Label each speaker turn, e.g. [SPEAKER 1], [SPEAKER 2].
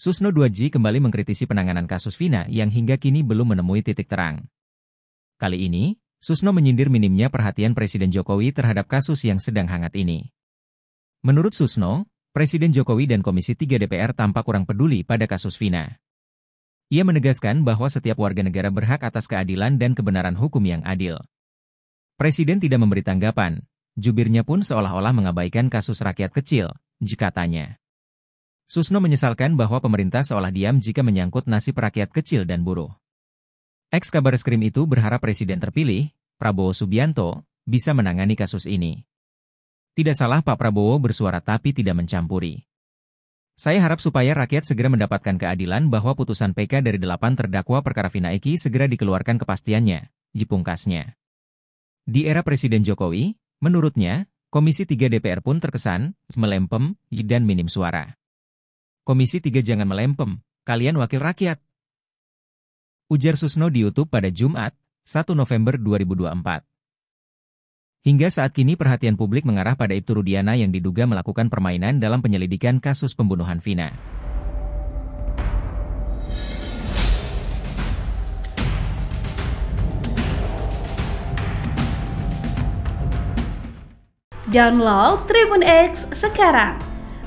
[SPEAKER 1] Susno 2G kembali mengkritisi penanganan kasus Vina yang hingga kini belum menemui titik terang. Kali ini, Susno menyindir minimnya perhatian Presiden Jokowi terhadap kasus yang sedang hangat ini. Menurut Susno, Presiden Jokowi dan Komisi 3 DPR tampak kurang peduli pada kasus Vina. Ia menegaskan bahwa setiap warga negara berhak atas keadilan dan kebenaran hukum yang adil. Presiden tidak memberi tanggapan, jubirnya pun seolah-olah mengabaikan kasus rakyat kecil, jika tanya. Susno menyesalkan bahwa pemerintah seolah diam jika menyangkut nasib rakyat kecil dan buruh. Ex kabar skrim itu berharap presiden terpilih, Prabowo Subianto, bisa menangani kasus ini. Tidak salah Pak Prabowo bersuara tapi tidak mencampuri. Saya harap supaya rakyat segera mendapatkan keadilan bahwa putusan PK dari delapan terdakwa perkara Vina Eki segera dikeluarkan kepastiannya, jipungkasnya. Di era Presiden Jokowi, menurutnya, Komisi 3 DPR pun terkesan, melempem, dan minim suara. Komisi 3 jangan melempem, kalian wakil rakyat. Ujar Susno di Youtube pada Jumat, 1 November 2024. Hingga saat kini perhatian publik mengarah pada Ibtu Rudiana yang diduga melakukan permainan dalam penyelidikan kasus pembunuhan Vina.
[SPEAKER 2] Download Tribun X sekarang